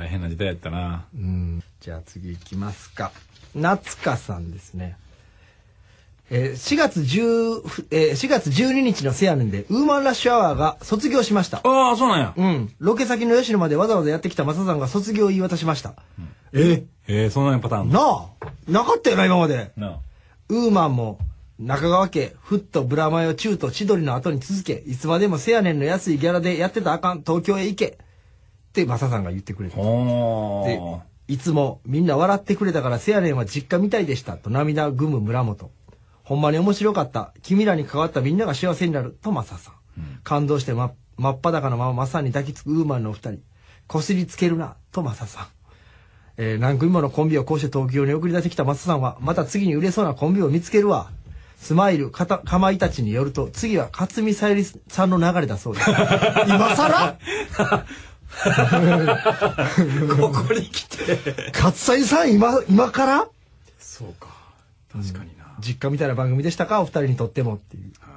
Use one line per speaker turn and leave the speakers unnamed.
大変な時代やったな。うん。じゃあ次行きますか。夏香さんですね。えー、4月10、えー、4月12日のせやねんで、ウーマンラッシュアワーが卒業しました。ああ、そうなんや。うん。ロケ先の吉野までわざわざやってきたマサさんが卒業を言い渡しました。うん、えー、えー、そんなパターンなあなかったよな、今まで。なあ。ウーマンも、中川家、ふっとブラマヨ、中と千鳥の後に続け、いつまでもせやねんの安いギャラでやってたあかん、東京へ行け。ってマサさんが言ってくれてでいつもみんな笑ってくれたからせやねんは実家みたいでしたと涙ぐむ村本ほんまに面白かった君らに関わったみんなが幸せになるとマサさん、うん、感動して、ま、真っ裸のままマサに抱きつくウーマンのお二人こすりつけるなとマサさんえー、何組ものコンビをこうして東京に送り出してきたサさんは、また次に売れそうなコンビを見つけるわ。スマイル、かた、かまいたちによると、次は勝見さゆりさんの流れだそうです。今更 ここに来て勝才さん今今からそうか確かにな、うん、実家みたいな番組でしたかお二人にとってもっていう、はい